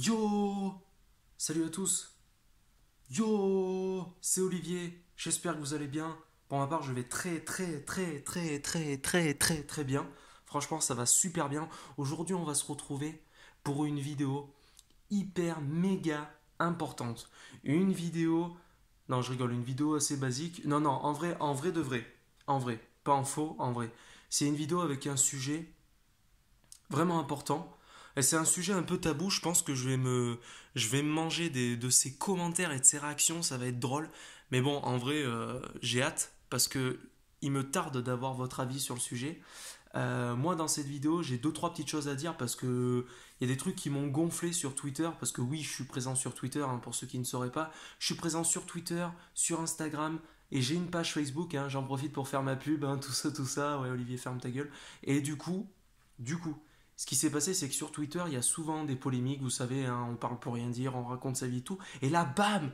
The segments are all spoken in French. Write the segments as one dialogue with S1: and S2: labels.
S1: Yo Salut à tous Yo C'est Olivier, j'espère que vous allez bien. Pour ma part, je vais très très très très très très très très bien. Franchement, ça va super bien. Aujourd'hui, on va se retrouver pour une vidéo hyper méga importante. Une vidéo... Non, je rigole, une vidéo assez basique. Non, non, en vrai, en vrai de vrai. En vrai, pas en faux, en vrai. C'est une vidéo avec un sujet vraiment important eh, c'est un sujet un peu tabou, je pense que je vais me, je vais manger de ses commentaires et de ses réactions, ça va être drôle. Mais bon, en vrai, euh, j'ai hâte parce que il me tarde d'avoir votre avis sur le sujet. Euh, moi, dans cette vidéo, j'ai deux trois petites choses à dire parce que il y a des trucs qui m'ont gonflé sur Twitter. Parce que oui, je suis présent sur Twitter hein, pour ceux qui ne sauraient pas. Je suis présent sur Twitter, sur Instagram. Et j'ai une page Facebook, hein. j'en profite pour faire ma pub, hein, tout ça, tout ça, ouais Olivier ferme ta gueule. Et du coup, du coup, ce qui s'est passé, c'est que sur Twitter, il y a souvent des polémiques, vous savez, hein, on parle pour rien dire, on raconte sa vie, et tout. Et là, bam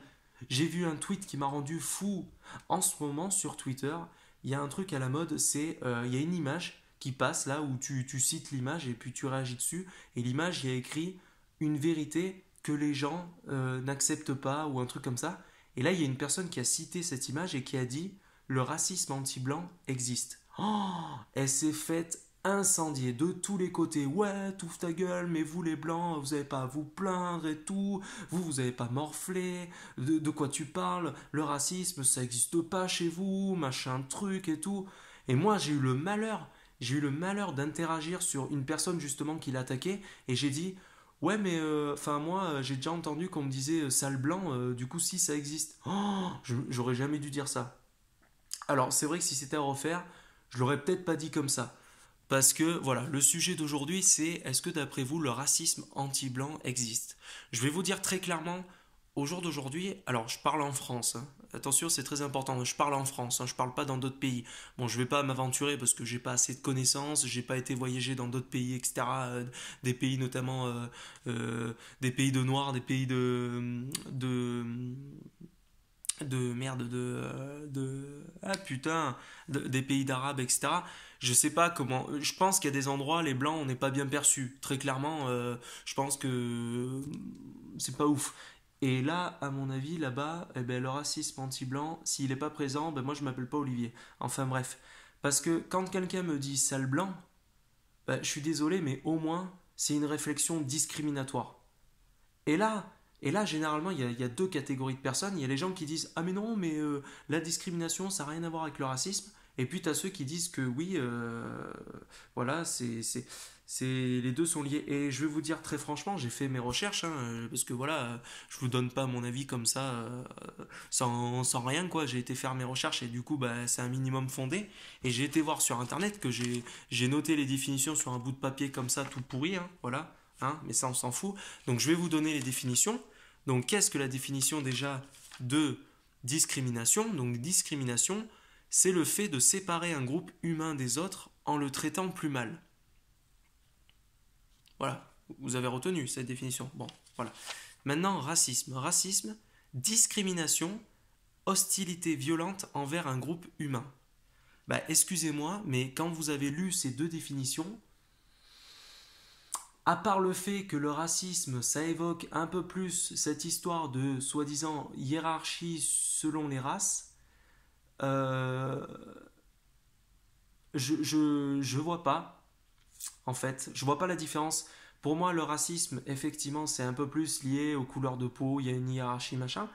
S1: J'ai vu un tweet qui m'a rendu fou. En ce moment, sur Twitter, il y a un truc à la mode, c'est euh, il y a une image qui passe là où tu, tu cites l'image et puis tu réagis dessus. Et l'image, il y a écrit une vérité que les gens euh, n'acceptent pas ou un truc comme ça. Et là, il y a une personne qui a cité cette image et qui a dit le racisme anti-blanc existe. Oh, elle s'est faite incendié de tous les côtés. Ouais, touffe ta gueule, mais vous les blancs, vous n'avez pas à vous plaindre et tout. Vous, vous avez pas morflé. De, quoi tu parles Le racisme, ça n'existe pas chez vous, machin truc et tout. Et moi, j'ai eu le malheur, j'ai eu le malheur d'interagir sur une personne justement qui l'attaquait et j'ai dit. Ouais, mais euh, enfin, moi, euh, j'ai déjà entendu qu'on me disait euh, sale blanc, du coup, si ça existe. Oh, j'aurais jamais dû dire ça. Alors, c'est vrai que si c'était à refaire, je l'aurais peut-être pas dit comme ça. Parce que voilà, le sujet d'aujourd'hui c'est est-ce que d'après vous le racisme anti-blanc existe Je vais vous dire très clairement, au jour d'aujourd'hui, alors je parle en France, hein. attention c'est très important, je parle en France, hein, je parle pas dans d'autres pays. Bon, je ne vais pas m'aventurer parce que j'ai pas assez de connaissances, j'ai pas été voyager dans d'autres pays, etc. Euh, des pays notamment euh, euh, des pays de noirs, des pays de, de de merde de euh, de ah putain des pays d'arabes etc je sais pas comment je pense qu'il y a des endroits les blancs on n'est pas bien perçu très clairement euh, je pense que c'est pas ouf et là à mon avis là-bas eh ben le racisme anti-blanc s'il n'est pas présent ben moi je m'appelle pas Olivier enfin bref parce que quand quelqu'un me dit sale blanc ben, je suis désolé mais au moins c'est une réflexion discriminatoire et là et là, généralement, il y, a, deux catégories de personnes. Il y a les gens qui disent Ah, mais non, mais euh, la discrimination, ça n'a rien à voir avec le racisme. Et puis, tu as ceux qui disent que oui, euh, voilà, c'est, les deux sont liés. Et je vais vous dire très franchement, j'ai fait mes recherches, hein, euh, parce que voilà, je vous donne pas mon avis comme ça, sans, rien, quoi. J'ai été faire mes recherches et du coup, bah, c'est un minimum fondé. Et j'ai été voir sur Internet que j'ai, j'ai noté les définitions sur un bout de papier comme ça, tout pourri, hein, voilà. Hein, mais ça on s'en fout. Donc je vais vous donner les définitions. Donc qu'est-ce que la définition déjà de discrimination Donc discrimination, c'est le fait de séparer un groupe humain des autres en le traitant plus mal. Voilà, vous avez retenu cette définition. Bon, voilà. Maintenant, racisme. Racisme, discrimination, hostilité violente envers un groupe humain. Bah, excusez-moi, mais quand vous avez lu ces deux définitions, à part le fait que le racisme, ça évoque un peu plus cette histoire de soi-disant hiérarchie selon les races, euh, je, je, vois pas, en fait, je vois pas la différence. Pour moi, le racisme, effectivement, c'est un peu plus lié aux couleurs de peau, il y a une hiérarchie, machin.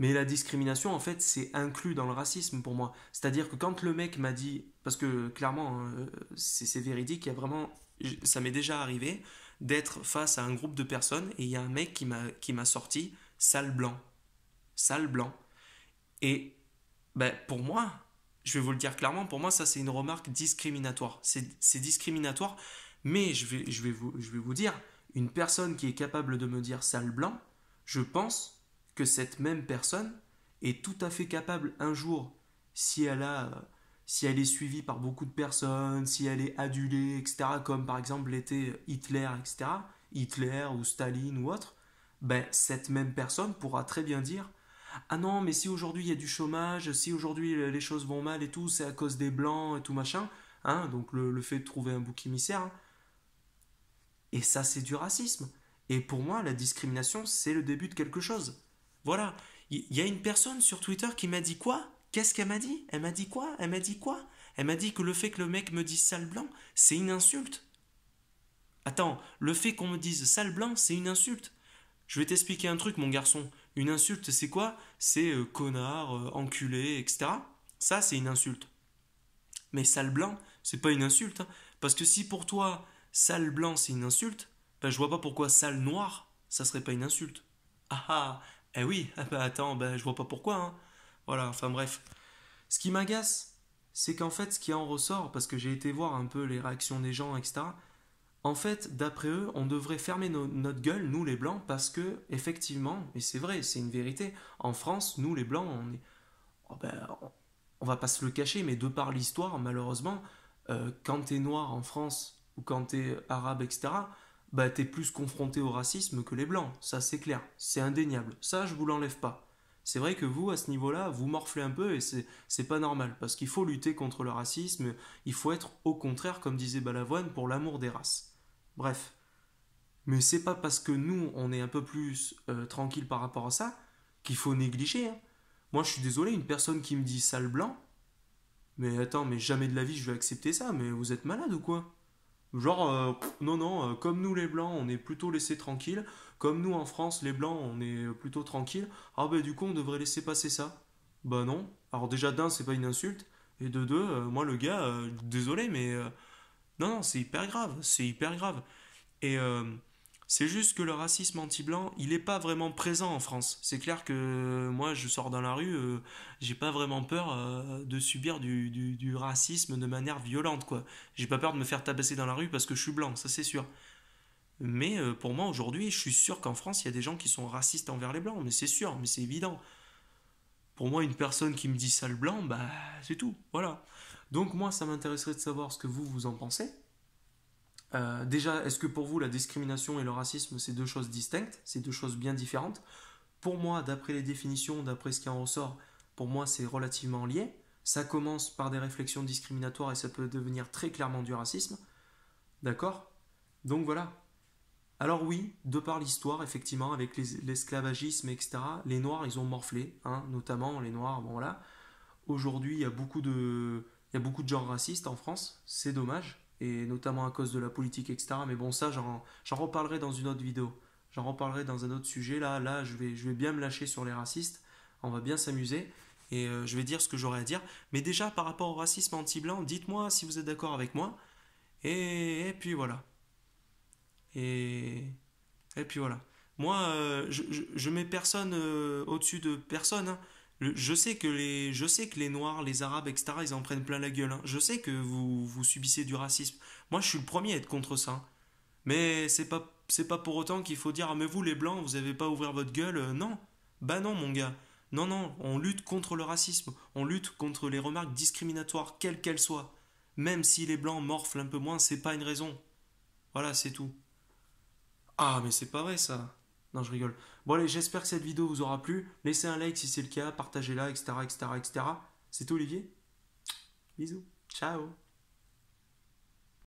S1: Mais la discrimination, en fait, c'est inclus dans le racisme pour moi. C'est-à-dire que quand le mec m'a dit, parce que clairement, hein, c'est véridique, il y a vraiment ça m'est déjà arrivé d'être face à un groupe de personnes et il y a un mec qui m'a, qui m'a sorti sale blanc. Sale blanc. Et ben, pour moi, je vais vous le dire clairement, pour moi, ça c'est une remarque discriminatoire. C'est, discriminatoire, mais je vais, je, vais vous, je vais vous dire, une personne qui est capable de me dire sale blanc, je pense que cette même personne est tout à fait capable un jour, si elle a si elle est suivie par beaucoup de personnes, si elle est adulée, etc., comme par exemple l'était Hitler, etc., Hitler ou Staline ou autre, ben, cette même personne pourra très bien dire Ah non, mais si aujourd'hui il y a du chômage, si aujourd'hui les choses vont mal et tout, c'est à cause des blancs et tout machin, hein, donc le, fait de trouver un bouc émissaire. Hein. Et ça, c'est du racisme. Et pour moi, la discrimination, c'est le début de quelque chose. Voilà. Il y a une personne sur Twitter qui m'a dit quoi Qu'est-ce qu'elle m'a dit Elle m'a dit quoi Elle m'a dit quoi Elle m'a dit que le fait que le mec me dise sale blanc, c'est une insulte. Attends, le fait qu'on me dise sale blanc, c'est une insulte. Je vais t'expliquer un truc, mon garçon. Une insulte, c'est quoi C'est euh, connard, euh, enculé, etc. Ça, c'est une insulte. Mais sale blanc, c'est pas une insulte. Hein. Parce que si pour toi, sale blanc, c'est une insulte, ben, je vois pas pourquoi sale noir, ça serait pas une insulte. Ah ah, eh oui, ah bah attends, ben, je vois pas pourquoi. Hein. Voilà, enfin bref. Ce qui m'agace, c'est qu'en fait, ce qui en ressort, parce que j'ai été voir un peu les réactions des gens, etc., en fait, d'après eux, on devrait fermer notre gueule, nous les Blancs, parce que, effectivement, et c'est vrai, c'est une vérité, en France, nous les Blancs, on est. Oh ben, on va pas se le cacher, mais de par l'histoire, malheureusement, euh, quand t'es noir en France, ou quand t'es arabe, etc., bah t'es plus confronté au racisme que les Blancs, ça c'est clair, c'est indéniable, ça je vous l'enlève pas c'est vrai que vous, à ce niveau-là, vous morflez un peu et c'est pas normal, parce qu'il faut lutter contre le racisme, il faut être au contraire, comme disait Balavoine, pour l'amour des races. Bref. Mais c'est pas parce que nous, on est un peu plus euh, tranquille par rapport à ça, qu'il faut négliger. Hein. Moi, je suis désolé, une personne qui me dit sale blanc, mais attends, mais jamais de la vie je vais accepter ça, mais vous êtes malade ou quoi Genre, euh, non, non, euh, comme nous les Blancs, on est plutôt laissés tranquille Comme nous en France, les Blancs, on est plutôt tranquille Ah ben du coup, on devrait laisser passer ça. Bah non. Alors déjà, d'un, c'est pas une insulte. Et de deux, euh, moi le gars, désolé, mais... non, non, c'est hyper grave. C'est hyper grave. Et c'est juste que le racisme anti-blanc, il n'est pas vraiment présent en France. C'est clair que euh, moi, je sors dans la rue, euh, j'ai pas vraiment peur euh, de subir du, racisme de manière violente, quoi. J'ai pas peur de me faire tabasser dans la rue parce que je suis blanc, ça c'est sûr. Mais pour moi, aujourd'hui, je suis sûr qu'en France, il y a des gens qui sont racistes envers les blancs, mais c'est sûr, mais c'est évident. Pour moi, une personne qui me dit sale blanc, bah c'est tout, voilà. Donc moi, ça m'intéresserait de savoir ce que vous, vous en pensez. Euh, déjà, est-ce que pour vous la discrimination et le racisme, c'est deux choses distinctes, c'est deux choses bien différentes Pour moi, d'après les définitions, d'après ce qui en ressort, pour moi c'est relativement lié. Ça commence par des réflexions discriminatoires et ça peut devenir très clairement du racisme. D'accord Donc voilà. Alors oui, de par l'histoire, effectivement, avec l'esclavagisme, etc., les Noirs, ils ont morflé, hein, notamment les Noirs, bon Aujourd'hui, il y a beaucoup de... Il y beaucoup de gens racistes en France, c'est dommage, et notamment à cause de la politique, etc. Mais bon, ça, j'en reparlerai dans une autre vidéo. J'en reparlerai dans un autre sujet. Là, là je, vais, je vais bien me lâcher sur les racistes. On va bien s'amuser. Et euh, je vais dire ce que j'aurai à dire. Mais déjà, par rapport au racisme anti-blanc, dites-moi si vous êtes d'accord avec moi. Et, puis voilà. Et, et puis voilà. Moi, euh, je, mets personne euh, au-dessus de personne. Hein je sais que les, je sais que les noirs, les arabes, etc. Ils en prennent plein la gueule. Hein. Je sais que vous, vous subissez du racisme. Moi, je suis le premier à être contre ça. Hein. Mais c'est pas, c'est pas pour autant qu'il faut dire, ah, mais vous les blancs, vous avez pas ouvert votre gueule. Euh, non, bah non, mon gars. Non, non, on lutte contre le racisme. On lutte contre les remarques discriminatoires, quelles qu'elles soient. Même si les blancs morflent un peu moins, c'est pas une raison. Voilà, c'est tout. Ah, mais c'est pas vrai ça. Non, je rigole. Bon allez, j'espère que cette vidéo vous aura plu. Laissez un like si c'est le cas, partagez-la, etc., etc., etc. C'est tout Olivier Bisous, ciao